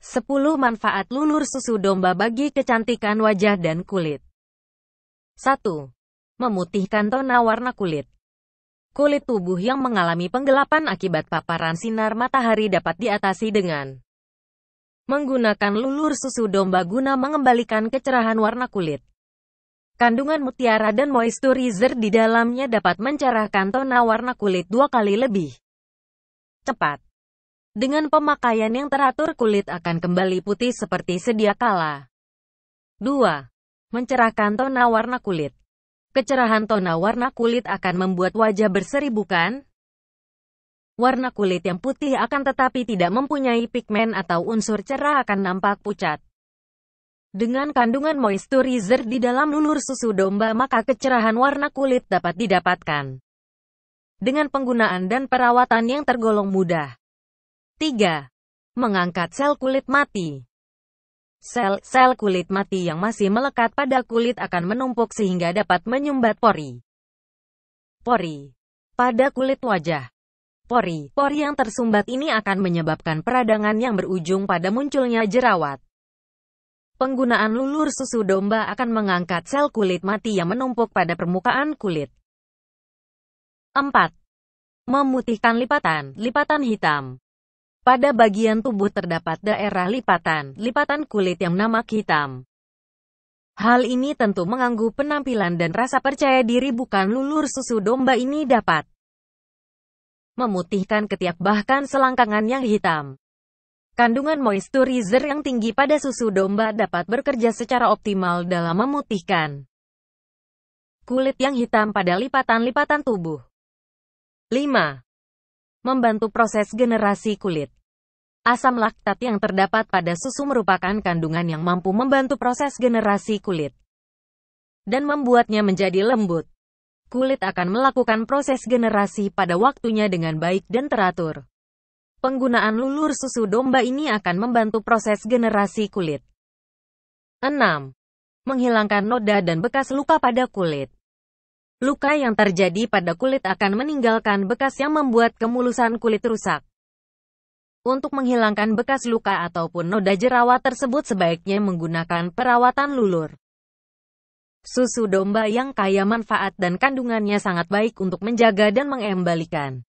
10 manfaat lulur susu domba bagi kecantikan wajah dan kulit. 1. Memutihkan tona warna kulit. Kulit tubuh yang mengalami penggelapan akibat paparan sinar matahari dapat diatasi dengan menggunakan lulur susu domba guna mengembalikan kecerahan warna kulit. Kandungan mutiara dan moisturizer di dalamnya dapat mencerahkan tona warna kulit dua kali lebih cepat. Dengan pemakaian yang teratur kulit akan kembali putih seperti sedia kala. 2. Mencerahkan tona warna kulit. Kecerahan tona warna kulit akan membuat wajah berseri bukan? Warna kulit yang putih akan tetapi tidak mempunyai pigmen atau unsur cerah akan nampak pucat. Dengan kandungan moisturizer di dalam lulur susu domba maka kecerahan warna kulit dapat didapatkan. Dengan penggunaan dan perawatan yang tergolong mudah, 3. Mengangkat sel kulit mati Sel-sel kulit mati yang masih melekat pada kulit akan menumpuk sehingga dapat menyumbat pori. Pori pada kulit wajah. Pori, pori yang tersumbat ini akan menyebabkan peradangan yang berujung pada munculnya jerawat. Penggunaan lulur susu domba akan mengangkat sel kulit mati yang menumpuk pada permukaan kulit. 4. Memutihkan lipatan, lipatan hitam. Pada bagian tubuh terdapat daerah lipatan, lipatan kulit yang namak hitam. Hal ini tentu mengganggu penampilan dan rasa percaya diri bukan lulur susu domba ini dapat memutihkan ketiak bahkan selangkangan yang hitam. Kandungan moisturizer yang tinggi pada susu domba dapat bekerja secara optimal dalam memutihkan kulit yang hitam pada lipatan-lipatan tubuh. 5 membantu proses generasi kulit. Asam laktat yang terdapat pada susu merupakan kandungan yang mampu membantu proses generasi kulit dan membuatnya menjadi lembut. Kulit akan melakukan proses generasi pada waktunya dengan baik dan teratur. Penggunaan lulur susu domba ini akan membantu proses generasi kulit. 6. Menghilangkan noda dan bekas luka pada kulit. Luka yang terjadi pada kulit akan meninggalkan bekas yang membuat kemulusan kulit rusak. Untuk menghilangkan bekas luka ataupun noda jerawat tersebut sebaiknya menggunakan perawatan lulur. Susu domba yang kaya manfaat dan kandungannya sangat baik untuk menjaga dan mengembalikan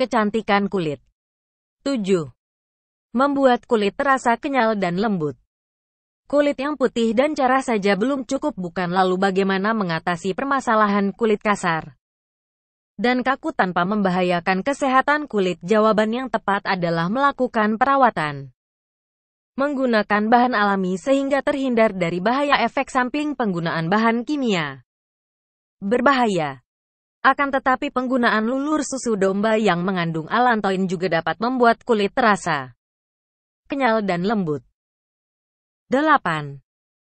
kecantikan kulit. 7. Membuat kulit terasa kenyal dan lembut. Kulit yang putih dan cerah saja belum cukup bukan lalu bagaimana mengatasi permasalahan kulit kasar dan kaku tanpa membahayakan kesehatan kulit. Jawaban yang tepat adalah melakukan perawatan. Menggunakan bahan alami sehingga terhindar dari bahaya efek samping penggunaan bahan kimia. Berbahaya. Akan tetapi penggunaan lulur susu domba yang mengandung alantoin juga dapat membuat kulit terasa kenyal dan lembut. 8.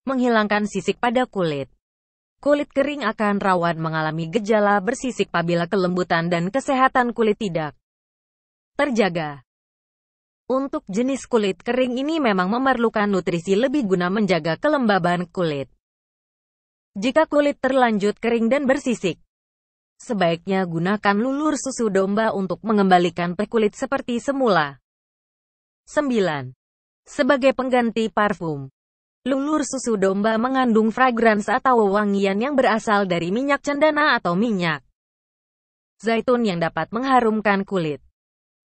Menghilangkan sisik pada kulit. Kulit kering akan rawan mengalami gejala bersisik apabila kelembutan dan kesehatan kulit tidak terjaga. Untuk jenis kulit kering ini memang memerlukan nutrisi lebih guna menjaga kelembaban kulit. Jika kulit terlanjut kering dan bersisik, sebaiknya gunakan lulur susu domba untuk mengembalikan pekulit seperti semula. 9 sebagai pengganti parfum. Lulur susu domba mengandung fragrans atau wangian yang berasal dari minyak cendana atau minyak zaitun yang dapat mengharumkan kulit.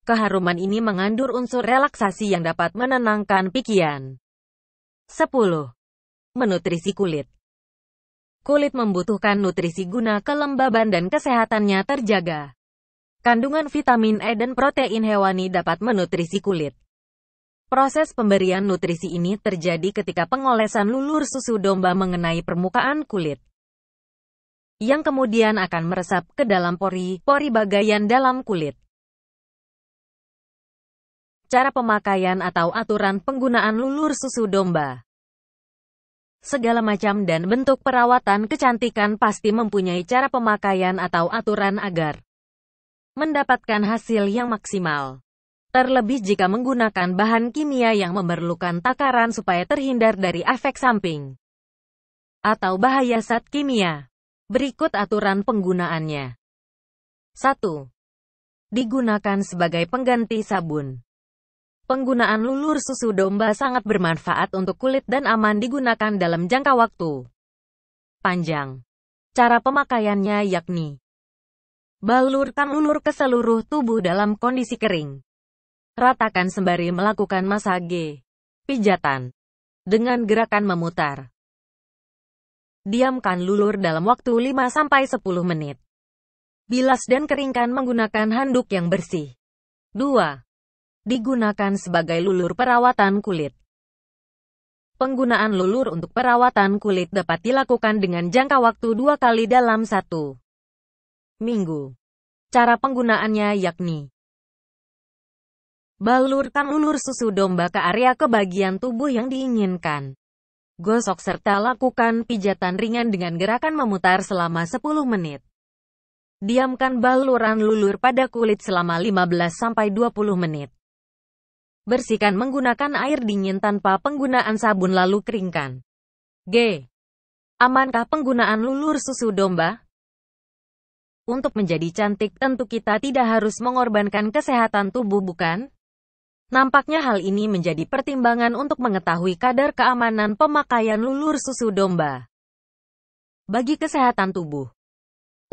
Keharuman ini mengandung unsur relaksasi yang dapat menenangkan pikiran. 10. Menutrisi kulit. Kulit membutuhkan nutrisi guna kelembaban dan kesehatannya terjaga. Kandungan vitamin E dan protein hewani dapat menutrisi kulit. Proses pemberian nutrisi ini terjadi ketika pengolesan lulur susu domba mengenai permukaan kulit yang kemudian akan meresap ke dalam pori-pori bagaian dalam kulit. Cara pemakaian atau aturan penggunaan lulur susu domba Segala macam dan bentuk perawatan kecantikan pasti mempunyai cara pemakaian atau aturan agar mendapatkan hasil yang maksimal. Terlebih jika menggunakan bahan kimia yang memerlukan takaran supaya terhindar dari efek samping atau bahaya zat kimia. Berikut aturan penggunaannya. 1. Digunakan sebagai pengganti sabun. Penggunaan lulur susu domba sangat bermanfaat untuk kulit dan aman digunakan dalam jangka waktu panjang. Cara pemakaiannya yakni Balurkan lulur ke seluruh tubuh dalam kondisi kering. Ratakan sembari melakukan masage. Pijatan. Dengan gerakan memutar. Diamkan lulur dalam waktu 5-10 menit. Bilas dan keringkan menggunakan handuk yang bersih. 2. Digunakan sebagai lulur perawatan kulit. Penggunaan lulur untuk perawatan kulit dapat dilakukan dengan jangka waktu dua kali dalam satu minggu. Cara penggunaannya yakni Balurkan ulur susu domba ke area kebagian tubuh yang diinginkan. Gosok serta lakukan pijatan ringan dengan gerakan memutar selama 10 menit. Diamkan baluran lulur pada kulit selama 15-20 menit. Bersihkan menggunakan air dingin tanpa penggunaan sabun lalu keringkan. G. Amankah penggunaan lulur susu domba? Untuk menjadi cantik tentu kita tidak harus mengorbankan kesehatan tubuh bukan? Nampaknya hal ini menjadi pertimbangan untuk mengetahui kadar keamanan pemakaian lulur susu domba bagi kesehatan tubuh.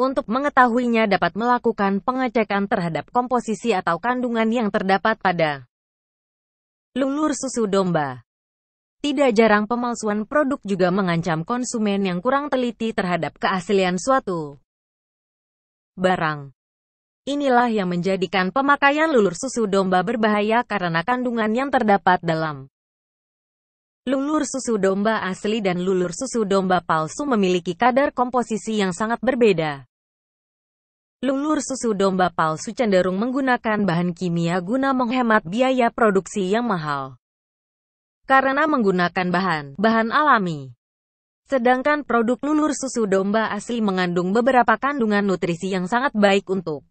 Untuk mengetahuinya dapat melakukan pengecekan terhadap komposisi atau kandungan yang terdapat pada lulur susu domba. Tidak jarang pemalsuan produk juga mengancam konsumen yang kurang teliti terhadap keaslian suatu barang. Inilah yang menjadikan pemakaian lulur susu domba berbahaya karena kandungan yang terdapat dalam lulur susu domba asli dan lulur susu domba palsu memiliki kadar komposisi yang sangat berbeda. Lulur susu domba palsu cenderung menggunakan bahan kimia guna menghemat biaya produksi yang mahal. Karena menggunakan bahan, bahan alami. Sedangkan produk lulur susu domba asli mengandung beberapa kandungan nutrisi yang sangat baik untuk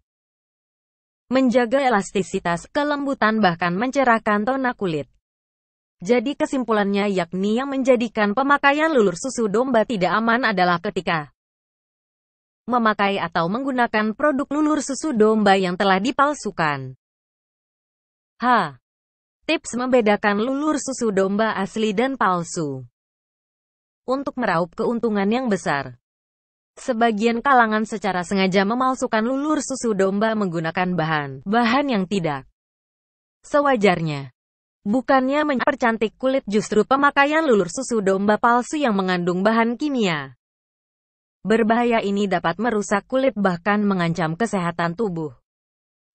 menjaga elastisitas, kelembutan bahkan mencerahkan tona kulit. Jadi kesimpulannya yakni yang menjadikan pemakaian lulur susu domba tidak aman adalah ketika memakai atau menggunakan produk lulur susu domba yang telah dipalsukan. H. Tips membedakan lulur susu domba asli dan palsu. Untuk meraup keuntungan yang besar, Sebagian kalangan secara sengaja memalsukan lulur susu domba menggunakan bahan-bahan yang tidak sewajarnya. Bukannya mempercantik kulit justru pemakaian lulur susu domba palsu yang mengandung bahan kimia. Berbahaya ini dapat merusak kulit bahkan mengancam kesehatan tubuh.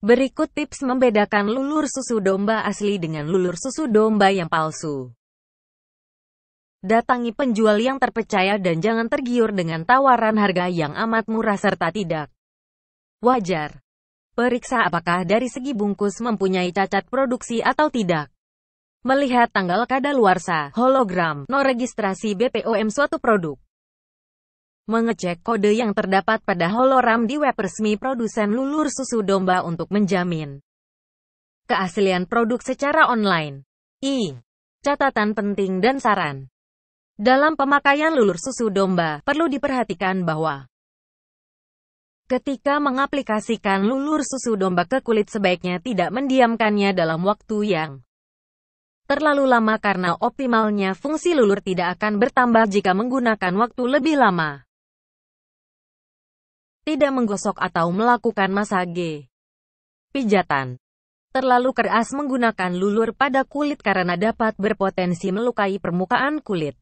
Berikut tips membedakan lulur susu domba asli dengan lulur susu domba yang palsu. Datangi penjual yang terpercaya dan jangan tergiur dengan tawaran harga yang amat murah serta tidak wajar. Periksa apakah dari segi bungkus mempunyai cacat produksi atau tidak. Melihat tanggal kadaluarsa, hologram, no registrasi BPOM suatu produk. Mengecek kode yang terdapat pada hologram di web resmi produsen lulur susu domba untuk menjamin keaslian produk secara online. I. Catatan penting dan saran. Dalam pemakaian lulur susu domba, perlu diperhatikan bahwa ketika mengaplikasikan lulur susu domba ke kulit sebaiknya tidak mendiamkannya dalam waktu yang terlalu lama karena optimalnya fungsi lulur tidak akan bertambah jika menggunakan waktu lebih lama. Tidak menggosok atau melakukan masage. Pijatan terlalu keras menggunakan lulur pada kulit karena dapat berpotensi melukai permukaan kulit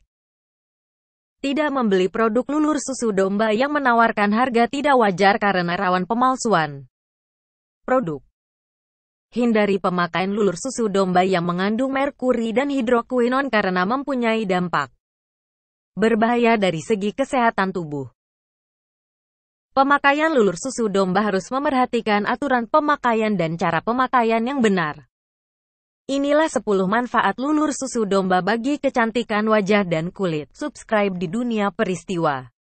tidak membeli produk lulur susu domba yang menawarkan harga tidak wajar karena rawan pemalsuan produk. Hindari pemakaian lulur susu domba yang mengandung merkuri dan hidroquinon karena mempunyai dampak berbahaya dari segi kesehatan tubuh. Pemakaian lulur susu domba harus memerhatikan aturan pemakaian dan cara pemakaian yang benar. Inilah 10 manfaat lulur susu domba bagi kecantikan wajah dan kulit. Subscribe di dunia peristiwa.